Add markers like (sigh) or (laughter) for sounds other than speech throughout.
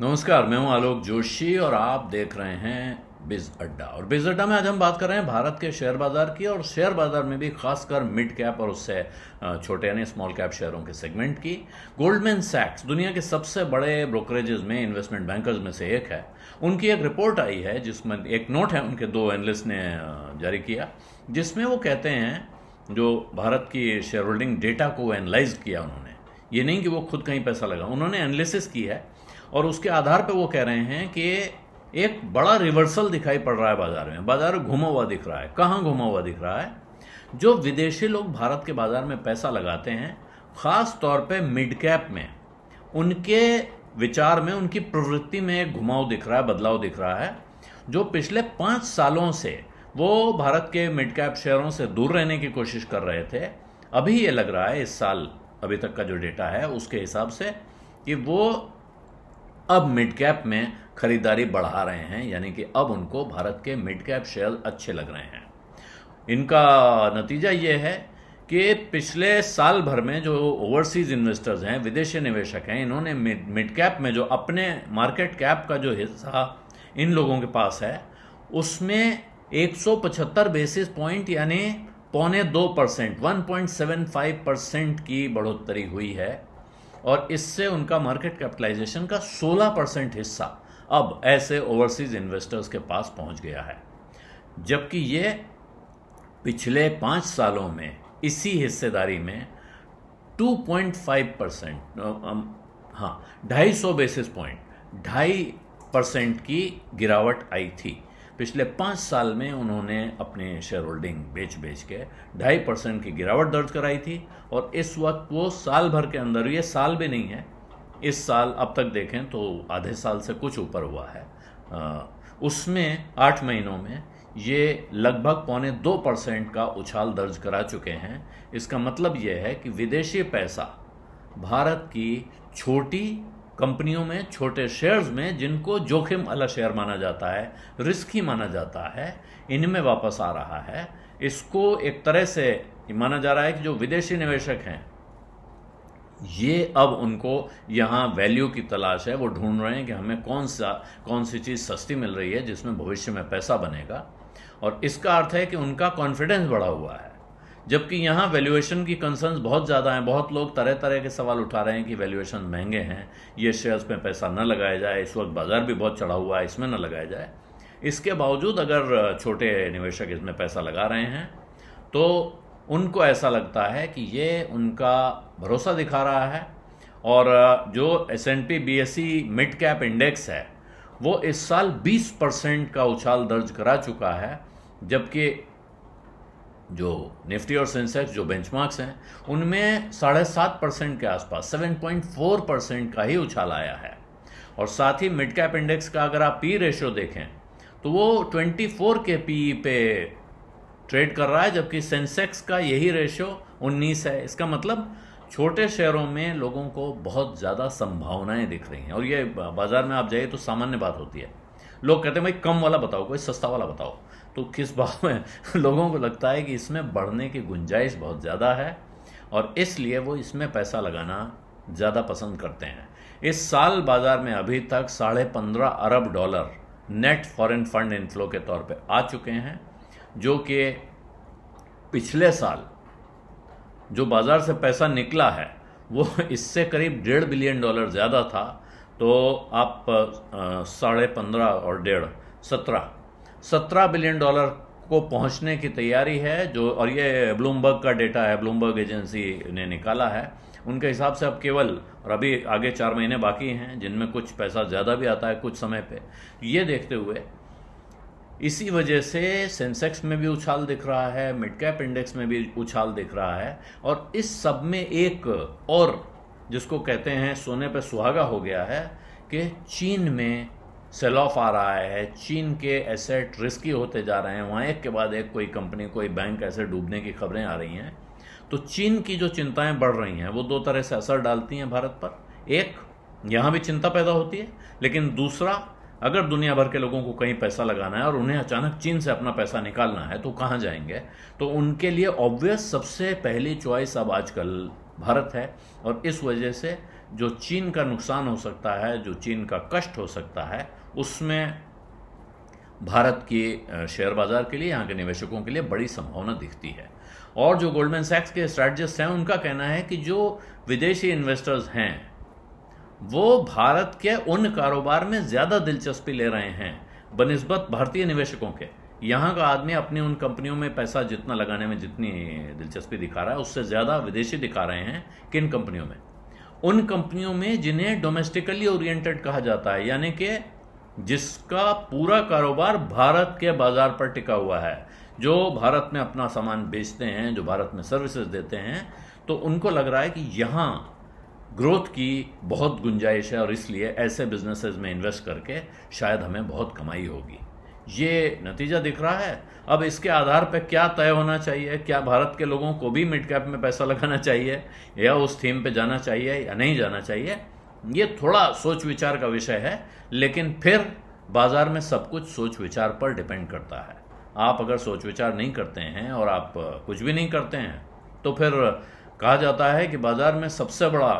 नमस्कार मैं हूं आलोक जोशी और आप देख रहे हैं बिज अड्डा और बिज अड्डा में आज हम बात कर रहे हैं भारत के शेयर बाजार की और शेयर बाजार में भी खासकर मिड कैप और उससे छोटे यानी स्मॉल कैप शेयरों के सेगमेंट की गोल्डमैन सैक्स दुनिया के सबसे बड़े ब्रोकरेजेस में इन्वेस्टमेंट बैंकर्स में से एक है उनकी एक रिपोर्ट आई है जिसमें एक नोट है उनके दो एनलिस्ट ने जारी किया जिसमें वो कहते हैं जो भारत की शेयर होल्डिंग डेटा को एनालाइज किया उन्होंने ये नहीं कि वो खुद कहीं पैसा लगा उन्होंने एनालिसिस की है और उसके आधार पर वो कह रहे हैं कि एक बड़ा रिवर्सल दिखाई पड़ रहा है बाजार में बाजार घुमा हुआ दिख रहा है कहाँ घुमा हुआ दिख रहा है जो विदेशी लोग भारत के बाजार में पैसा लगाते हैं खास तौर पे मिड कैप में उनके विचार में उनकी प्रवृत्ति में एक घुमाव दिख रहा है बदलाव दिख रहा है जो पिछले पाँच सालों से वो भारत के मिड कैप शेयरों से दूर रहने की कोशिश कर रहे थे अभी ये लग रहा है इस साल अभी तक का जो डेटा है उसके हिसाब से कि वो अब मिड कैप में खरीदारी बढ़ा रहे हैं यानी कि अब उनको भारत के मिड कैप शेयर अच्छे लग रहे हैं इनका नतीजा ये है कि पिछले साल भर में जो ओवरसीज इन्वेस्टर्स हैं विदेशी निवेशक हैं इन्होंने मिड कैप में जो अपने मार्केट कैप का जो हिस्सा इन लोगों के पास है उसमें 175 बेसिस पॉइंट यानी पौने दो percent one point seven five percent की बढ़ोतरी हुई है और इससे उनका मार्केट कैपिटलाइजेशन का सोलह परसेंट हिस्सा अब ऐसे ओवरसीज इन्वेस्टर्स के पास पहुंच गया है जबकि ये पिछले पाँच सालों में इसी हिस्सेदारी में 2.5 परसेंट हाँ ढाई सौ बेसिस पॉइंट ढाई परसेंट की गिरावट आई थी पिछले पाँच साल में उन्होंने अपने शेयर होल्डिंग बेच बेच के ढाई परसेंट की गिरावट दर्ज कराई थी और इस वक्त वो साल भर के अंदर ये साल भी नहीं है इस साल अब तक देखें तो आधे साल से कुछ ऊपर हुआ है उसमें आठ महीनों में ये लगभग पौने दो परसेंट का उछाल दर्ज करा चुके हैं इसका मतलब ये है कि विदेशी पैसा भारत की छोटी कंपनियों में छोटे शेयर्स में जिनको जोखिम वाला शेयर माना जाता है रिस्की माना जाता है इनमें वापस आ रहा है इसको एक तरह से माना जा रहा है कि जो विदेशी निवेशक हैं ये अब उनको यहाँ वैल्यू की तलाश है वो ढूंढ रहे हैं कि हमें कौन सा कौन सी चीज़ सस्ती मिल रही है जिसमें भविष्य में पैसा बनेगा और इसका अर्थ है कि उनका कॉन्फिडेंस बढ़ा हुआ है जबकि यहाँ वैल्यूएशन की कंसर्न्स बहुत ज़्यादा हैं बहुत लोग तरह तरह के सवाल उठा रहे हैं कि वैल्यूएशन महंगे हैं ये शेयर्स में पैसा न लगाया जाए इस वक्त बाज़ार भी बहुत चढ़ा हुआ है इसमें न लगाया जाए इसके बावजूद अगर छोटे निवेशक इसमें पैसा लगा रहे हैं तो उनको ऐसा लगता है कि ये उनका भरोसा दिखा रहा है और जो S N P B S C mid cap index है वो इस साल 20 परसेंट का उछाल दर्ज करा चुका है जबकि जो निफ्टी और सेंसेक्स जो बेंचमार्क्स हैं उनमें साढ़े सात परसेंट के आसपास सेवन पॉइंट फोर परसेंट का ही उछाल आया है और साथ ही मिड कैप इंडेक्स का अगर आप पी रेशियो देखें तो वो ट्वेंटी फोर के पी पे ट्रेड कर रहा है जबकि सेंसेक्स का यही रेशियो उन्नीस है इसका मतलब छोटे शहरों में लोगों को बहुत ज़्यादा संभावनाएं दिख रही हैं और ये बाज़ार में आप जाइए तो सामान्य बात होती है लोग कहते हैं भाई कम वाला बताओ कोई सस्ता वाला बताओ तो किस बात में (laughs) लोगों को लगता है कि इसमें बढ़ने की गुंजाइश बहुत ज़्यादा है और इसलिए वो इसमें पैसा लगाना ज़्यादा पसंद करते हैं इस साल बाज़ार में अभी तक साढ़े पंद्रह अरब dollar net foreign fund inflow के तौर पे आ चुके हैं जो कि पिछले साल जो बाज़ार से पैसा निकला है वो (laughs) इससे करीब डेढ़ बिलियन डॉलर ज़्यादा था तो आप साढ़े पंद्रह और डेढ़ सत्रह सत्रह बिलियन डॉलर को पहुंचने की तैयारी है जो और ये ब्लूमबर्ग का डेटा है ब्लूमबर्ग एजेंसी ने निकाला है उनके हिसाब से अब केवल और अभी आगे चार महीने बाकी हैं जिनमें कुछ पैसा ज़्यादा भी आता है कुछ समय पे ये देखते हुए इसी वजह से सेंसेक्स में भी उछाल दिख रहा है मिड कैप इंडेक्स में भी उछाल दिख रहा है और इस सब में एक और जिसको कहते हैं सोने पर सुहागा हो गया है कि चीन में सेल ऑफ आ रहा है चीन के एसेट रिस्की होते जा रहे हैं वहाँ एक के बाद एक कोई कंपनी कोई बैंक ऐसे डूबने की खबरें आ रही हैं तो चीन की जो चिंताएं बढ़ रही हैं वो दो तरह से असर डालती हैं भारत पर एक यहाँ भी चिंता पैदा होती है लेकिन दूसरा अगर दुनिया भर के लोगों को कहीं पैसा लगाना है और उन्हें अचानक चीन से अपना पैसा निकालना है तो कहाँ जाएंगे तो उनके लिए ऑब्वियस सबसे पहली चॉइस अब आजकल भारत है और इस वजह से जो चीन का नुकसान हो सकता है जो चीन का कष्ट हो सकता है उसमें भारत के शेयर बाज़ार के लिए यहाँ के निवेशकों के लिए बड़ी संभावना दिखती है और जो गोल्डमैन सैक्स के स्ट्रेटजिस्ट हैं उनका कहना है कि जो विदेशी इन्वेस्टर्स हैं वो भारत के उन कारोबार में ज़्यादा दिलचस्पी ले रहे हैं बनस्बत भारतीय निवेशकों के यहाँ का आदमी अपनी उन कंपनियों में पैसा जितना लगाने में जितनी दिलचस्पी दिखा रहा है उससे ज़्यादा विदेशी दिखा रहे हैं किन कंपनियों में उन कंपनियों में जिन्हें डोमेस्टिकली ओरिएंटेड कहा जाता है यानी कि जिसका पूरा कारोबार भारत के बाजार पर टिका हुआ है जो भारत में अपना सामान बेचते हैं जो भारत में सर्विसेज देते हैं तो उनको लग रहा है कि यहाँ ग्रोथ की बहुत गुंजाइश है और इसलिए ऐसे बिजनेसेस में इन्वेस्ट करके शायद हमें बहुत कमाई होगी ये नतीजा दिख रहा है अब इसके आधार पर क्या तय होना चाहिए क्या भारत के लोगों को भी मिड कैप में पैसा लगाना चाहिए या उस थीम पे जाना चाहिए या नहीं जाना चाहिए ये थोड़ा सोच विचार का विषय है लेकिन फिर बाज़ार में सब कुछ सोच विचार पर डिपेंड करता है आप अगर सोच विचार नहीं करते हैं और आप कुछ भी नहीं करते हैं तो फिर कहा जाता है कि बाज़ार में सबसे बड़ा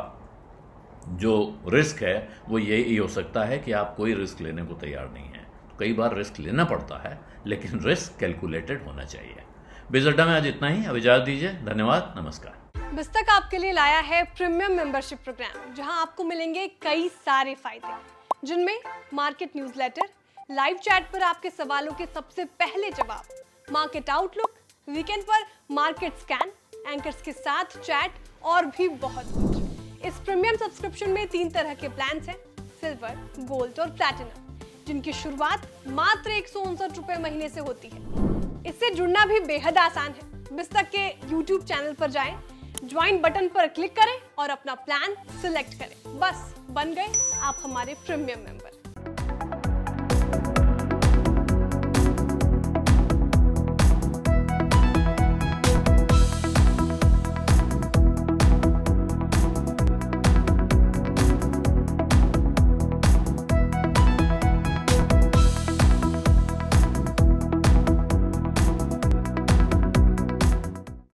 जो रिस्क है वो यही हो सकता है कि आप कोई रिस्क लेने को तैयार नहीं है कई बार रिस्क लेना पड़ता है लेकिन रिस्क कैलकुलेटेड होना चाहिए बिजल्टा में आज इतना ही अब इजाजत दीजिए धन्यवाद नमस्कार बिस्तक आपके लिए लाया है प्रीमियम मेंबरशिप प्रोग्राम जहां आपको मिलेंगे कई सारे फायदे जिनमें मार्केट न्यूज़लेटर लाइव चैट पर आपके सवालों के सबसे पहले जवाब मार्केट आउटलुक वीकेंड पर मार्केट स्कैन एंकर्स के साथ चैट और भी बहुत कुछ इस प्रीमियम सब्सक्रिप्शन में तीन तरह के प्लान हैं सिल्वर गोल्ड और प्लैटिनम जिनकी शुरुआत मात्र एक रुपए महीने से होती है इससे जुड़ना भी बेहद आसान है बिस्तक के यूट्यूब चैनल पर जाएं, ज्वाइन बटन पर क्लिक करें और अपना प्लान सिलेक्ट करें बस बन गए आप हमारे प्रीमियम मेंबर